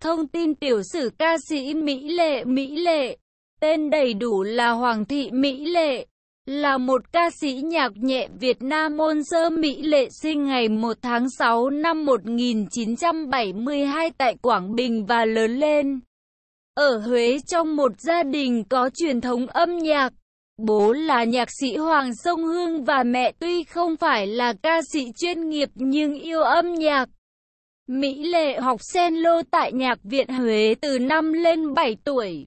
Thông tin tiểu sử ca sĩ Mỹ Lệ Mỹ Lệ, tên đầy đủ là Hoàng Thị Mỹ Lệ, là một ca sĩ nhạc nhẹ Việt Nam môn sơ Mỹ Lệ sinh ngày 1 tháng 6 năm 1972 tại Quảng Bình và lớn lên. Ở Huế trong một gia đình có truyền thống âm nhạc, bố là nhạc sĩ Hoàng Sông Hương và mẹ tuy không phải là ca sĩ chuyên nghiệp nhưng yêu âm nhạc. Mỹ Lệ học sen lô tại Nhạc viện Huế từ năm lên 7 tuổi.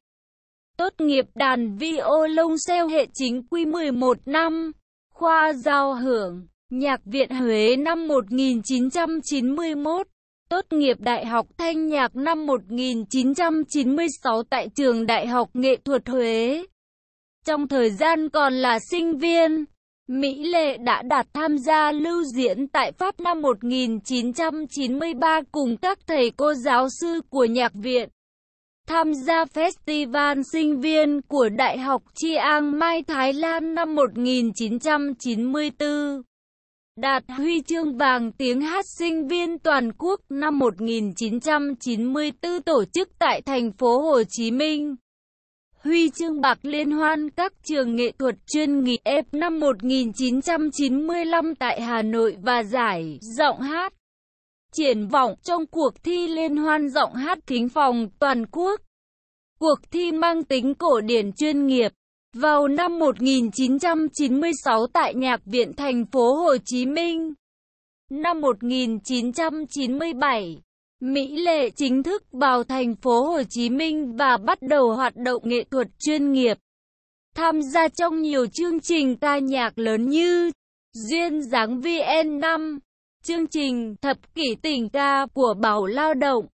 Tốt nghiệp đàn violoncello hệ chính quy 11 năm, khoa giao hưởng, Nhạc viện Huế năm 1991. Tốt nghiệp Đại học Thanh nhạc năm 1996 tại Trường Đại học Nghệ thuật Huế. Trong thời gian còn là sinh viên, Mỹ Lệ đã đạt tham gia lưu diễn tại Pháp năm 1993 cùng các thầy cô giáo sư của nhạc viện. Tham gia Festival sinh viên của Đại học Chiang Mai Thái Lan năm 1994. Đạt huy chương vàng tiếng hát sinh viên toàn quốc năm 1994 tổ chức tại thành phố Hồ Chí Minh huy chương bạc liên hoan các trường nghệ thuật chuyên nghiệp năm 1995 tại Hà Nội và giải giọng hát. Triển vọng trong cuộc thi liên hoan giọng hát thính phòng toàn quốc. Cuộc thi mang tính cổ điển chuyên nghiệp. Vào năm 1996 tại Nhạc viện thành phố Hồ Chí Minh. Năm 1997 Mỹ Lệ chính thức vào thành phố Hồ Chí Minh và bắt đầu hoạt động nghệ thuật chuyên nghiệp. Tham gia trong nhiều chương trình ca nhạc lớn như Duyên dáng VN5, chương trình Thập kỷ tình ca của Bảo Lao động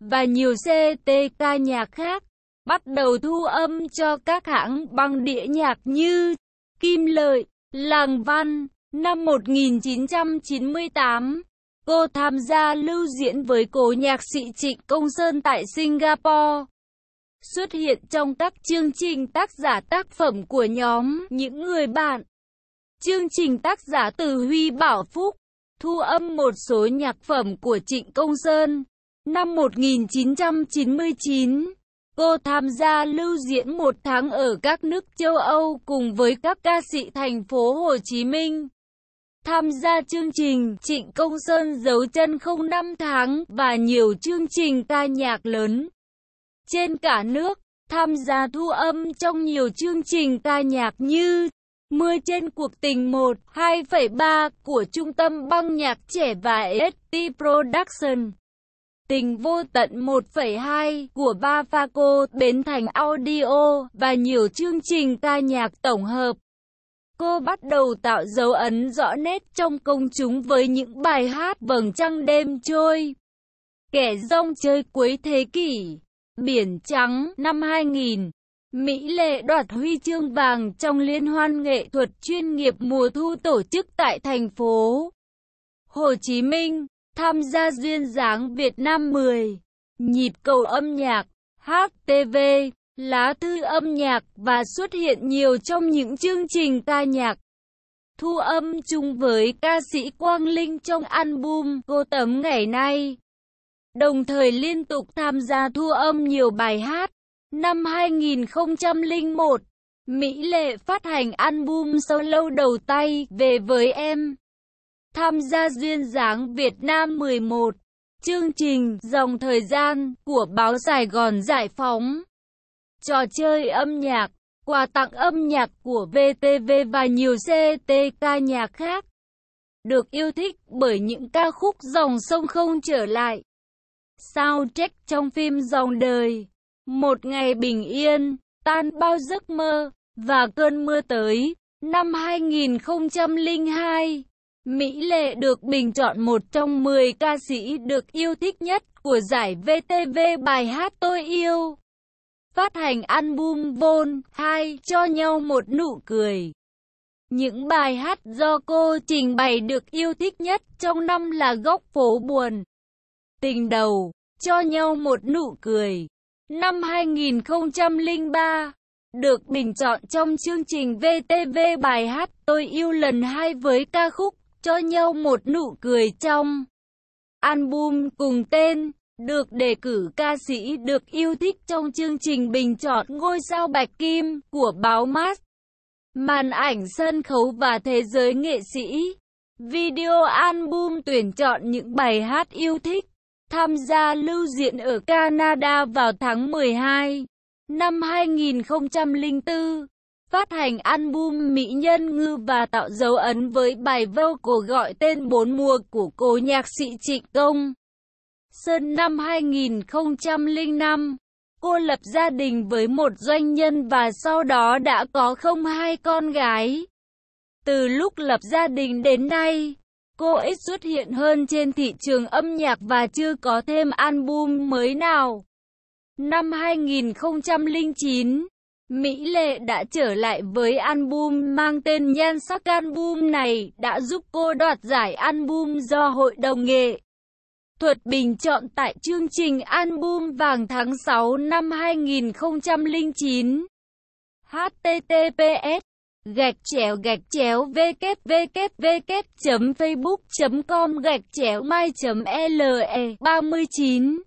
và nhiều CT ca nhạc khác, bắt đầu thu âm cho các hãng băng đĩa nhạc như Kim Lợi, Làng Văn, năm 1998. Cô tham gia lưu diễn với cố nhạc sĩ Trịnh Công Sơn tại Singapore. Xuất hiện trong các chương trình tác giả tác phẩm của nhóm Những Người Bạn. Chương trình tác giả Từ Huy Bảo Phúc thu âm một số nhạc phẩm của Trịnh Công Sơn. Năm 1999, cô tham gia lưu diễn một tháng ở các nước châu Âu cùng với các ca sĩ thành phố Hồ Chí Minh tham gia chương trình Trịnh Công Sơn giấu chân không năm tháng và nhiều chương trình ca nhạc lớn trên cả nước, tham gia thu âm trong nhiều chương trình ca nhạc như Mưa trên cuộc tình 1, 2,3 của Trung tâm băng nhạc trẻ và ST Production. Tình vô tận 1,2 của Ba Bến Thành Audio và nhiều chương trình ca nhạc tổng hợp. Cô bắt đầu tạo dấu ấn rõ nét trong công chúng với những bài hát Vầng trăng đêm trôi, Kẻ rong chơi cuối thế kỷ, Biển trắng năm 2000. Mỹ Lệ đoạt huy chương vàng trong liên hoan nghệ thuật chuyên nghiệp mùa thu tổ chức tại thành phố Hồ Chí Minh, tham gia duyên dáng Việt Nam 10, nhịp cầu âm nhạc, HTV lá thư âm nhạc và xuất hiện nhiều trong những chương trình ca nhạc. Thu âm chung với ca sĩ Quang Linh trong album Cô Tấm ngày nay. Đồng thời liên tục tham gia thu âm nhiều bài hát. Năm 2001, Mỹ Lệ phát hành album solo đầu tay Về Với Em. Tham gia duyên dáng Việt Nam 11, chương trình Dòng Thời gian của báo Sài Gòn Giải Phóng trò chơi âm nhạc, quà tặng âm nhạc của VTV và nhiều CTK nhạc khác. Được yêu thích bởi những ca khúc dòng sông không trở lại. Soundtrack trong phim Dòng đời, Một ngày bình yên, Tan bao giấc mơ và Cơn mưa tới. Năm 2002, Mỹ Lệ được bình chọn một trong 10 ca sĩ được yêu thích nhất của giải VTV bài hát Tôi yêu phát hành album Vol 2 cho nhau một nụ cười. Những bài hát do cô trình bày được yêu thích nhất trong năm là Góc phố buồn, Tình đầu, Cho nhau một nụ cười. Năm 2003, được bình chọn trong chương trình VTV bài hát Tôi yêu lần hai với ca khúc Cho nhau một nụ cười trong album cùng tên được đề cử ca sĩ được yêu thích trong chương trình bình chọn ngôi sao bạch kim của báo mát màn ảnh sân khấu và thế giới nghệ sĩ video album tuyển chọn những bài hát yêu thích tham gia lưu diễn ở Canada vào tháng 12 năm 2004 phát hành album Mỹ Nhân Ngư và tạo dấu ấn với bài vâu cổ gọi tên bốn mùa của cô nhạc sĩ Trịnh Công Sơn năm 2005. Cô lập gia đình với một doanh nhân và sau đó đã có không hai con gái. Từ lúc lập gia đình đến nay, cô ít xuất hiện hơn trên thị trường âm nhạc và chưa có thêm album mới nào. Năm 2009, Mỹ Lệ đã trở lại với album mang tên Nhan sắc album này đã giúp cô đoạt giải album do Hội đồng nghệ Thuật bình chọn tại chương trình album vàng tháng 6 năm 2009. https gạch chéo gạch chéo www.facebook.com gạch chéo mai.le 39